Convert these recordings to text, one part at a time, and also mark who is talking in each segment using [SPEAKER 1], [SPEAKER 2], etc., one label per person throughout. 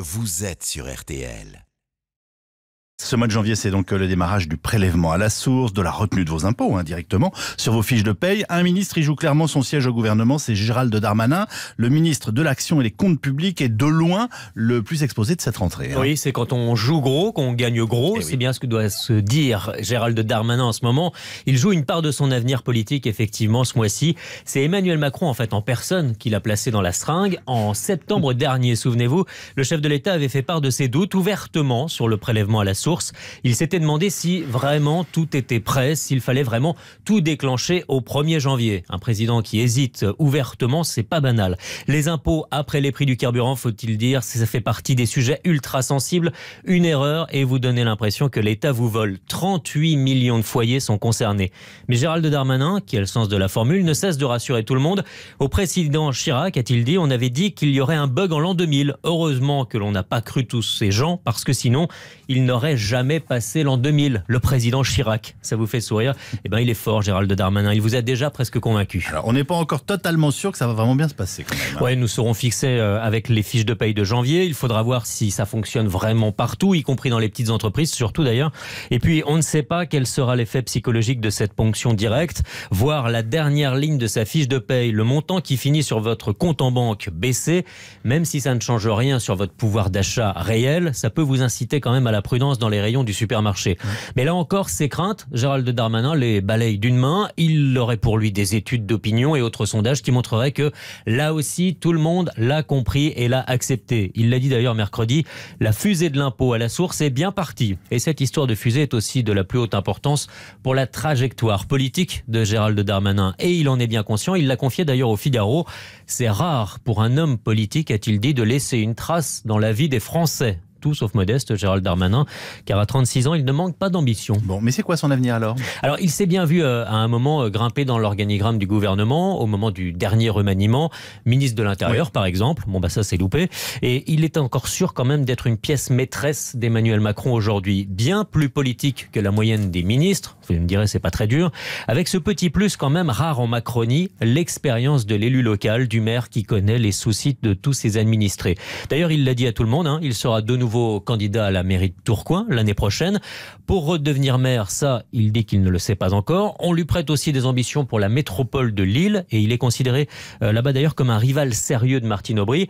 [SPEAKER 1] Vous êtes sur RTL. Ce mois de janvier, c'est donc euh, le démarrage du prélèvement à la source, de la retenue de vos impôts indirectement hein, sur vos fiches de paye. Un ministre y joue clairement son siège au gouvernement, c'est Gérald Darmanin, le ministre de l'Action et des Comptes Publics est de loin le plus exposé de cette rentrée. Hein. Oui, c'est quand on joue gros qu'on gagne gros, eh c'est bien ce que doit se dire Gérald Darmanin en ce moment. Il joue une part de son avenir politique effectivement ce mois-ci. C'est Emmanuel Macron en fait en personne qui l'a placé dans la stringue. En septembre dernier, souvenez-vous, le chef de l'État avait fait part de ses doutes ouvertement sur le prélèvement à la source il s'était demandé si vraiment tout était prêt, s'il fallait vraiment tout déclencher au 1er janvier. Un président qui hésite ouvertement, c'est pas banal. Les impôts après les prix du carburant, faut-il dire, ça fait partie des sujets ultra sensibles. Une erreur et vous donnez l'impression que l'État vous vole. 38 millions de foyers sont concernés. Mais Gérald Darmanin, qui a le sens de la formule, ne cesse de rassurer tout le monde. Au président Chirac, a-t-il dit, on avait dit qu'il y aurait un bug en l'an 2000. Heureusement que l'on n'a pas cru tous ces gens, parce que sinon, il n'aurait jamais passé l'an 2000, le président Chirac. Ça vous fait sourire Eh bien, il est fort, Gérald Darmanin. Il vous a déjà presque convaincu. Alors, on n'est pas encore totalement sûr que ça va vraiment bien se passer. Quand hein. nous serons fixés euh, avec les fiches de paye de janvier. Il faudra voir si ça fonctionne vraiment partout, y compris dans les petites entreprises, surtout d'ailleurs. Et puis, on ne sait pas quel sera l'effet psychologique de cette ponction directe, voir la dernière ligne de sa fiche de paye, le montant qui finit sur votre compte en banque baissé, même si ça ne change rien sur votre pouvoir d'achat réel, ça peut vous inciter quand même à la prudence dans les rayons du supermarché. Mais là encore, ces craintes, Gérald Darmanin les balaye d'une main. Il aurait pour lui des études d'opinion et autres sondages qui montreraient que là aussi, tout le monde l'a compris et l'a accepté. Il l'a dit d'ailleurs mercredi, la fusée de l'impôt à la source est bien partie. Et cette histoire de fusée est aussi de la plus haute importance pour la trajectoire politique de Gérald Darmanin. Et il en est bien conscient. Il l'a confié d'ailleurs au Figaro. C'est rare pour un homme politique, a-t-il dit, de laisser une trace dans la vie des Français tout sauf modeste, Gérald Darmanin, car à 36 ans, il ne manque pas d'ambition. Bon, mais c'est quoi son avenir alors Alors, il s'est bien vu euh, à un moment euh, grimper dans l'organigramme du gouvernement, au moment du dernier remaniement, ministre de l'Intérieur par exemple. Bon, bah ça, c'est loupé. Et il est encore sûr quand même d'être une pièce maîtresse d'Emmanuel Macron aujourd'hui, bien plus politique que la moyenne des ministres. Vous me direz, c'est pas très dur. Avec ce petit plus quand même rare en Macronie, l'expérience de l'élu local, du maire qui connaît les soucis de tous ses administrés. D'ailleurs, il l'a dit à tout le monde, hein, il sera de nouveau nouveau candidat à la mairie de Tourcoing l'année prochaine. Pour redevenir maire, ça, il dit qu'il ne le sait pas encore. On lui prête aussi des ambitions pour la métropole de Lille et il est considéré euh, là-bas d'ailleurs comme un rival sérieux de Martine Aubry.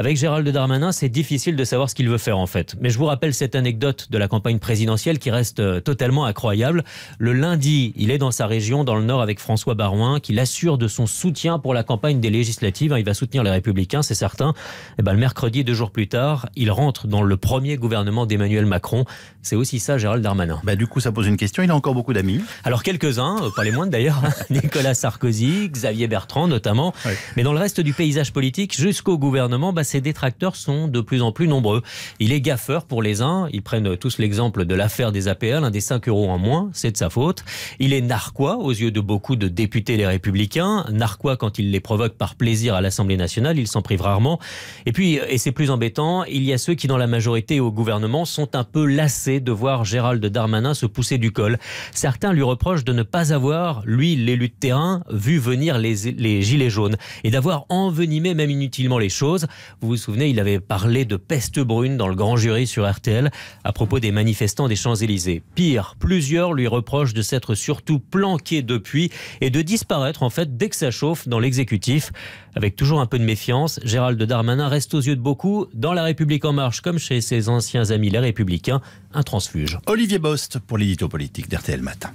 [SPEAKER 1] Avec Gérald Darmanin, c'est difficile de savoir ce qu'il veut faire en fait. Mais je vous rappelle cette anecdote de la campagne présidentielle qui reste euh, totalement incroyable. Le lundi, il est dans sa région, dans le Nord, avec François Barouin, qui l'assure de son soutien pour la campagne des législatives. Il va soutenir les Républicains, c'est certain. Et eh ben, le mercredi, deux jours plus tard, il rentre dans le premier gouvernement d'Emmanuel Macron. C'est aussi ça, Gérald Darmanin. Bah, du coup, ça pose une question. Il a encore beaucoup d'amis. Alors, quelques-uns, euh, pas les moindres d'ailleurs. Nicolas Sarkozy, Xavier Bertrand notamment. Mais dans le reste du paysage politique, jusqu'au gouvernement, bah, ses détracteurs sont de plus en plus nombreux. Il est gaffeur pour les uns, ils prennent tous l'exemple de l'affaire des APL, un des 5 euros en moins, c'est de sa faute. Il est narquois aux yeux de beaucoup de députés les républicains, narquois quand il les provoque par plaisir à l'Assemblée nationale, il s'en prive rarement. Et puis, et c'est plus embêtant, il y a ceux qui dans la majorité au gouvernement sont un peu lassés de voir Gérald Darmanin se pousser du col. Certains lui reprochent de ne pas avoir, lui, l'élu de terrain, vu venir les, les gilets jaunes et d'avoir envenimé même inutilement les choses. Vous vous souvenez, il avait parlé de peste brune dans le grand jury sur RTL à propos des manifestants des Champs-Élysées. Pire, plusieurs lui reprochent de s'être surtout planqué depuis et de disparaître en fait dès que ça chauffe dans l'exécutif. Avec toujours un peu de méfiance, Gérald Darmanin reste aux yeux de beaucoup, dans La République en marche comme chez ses anciens amis les Républicains, un transfuge. Olivier Bost pour l'édito politique d'RTL Matin.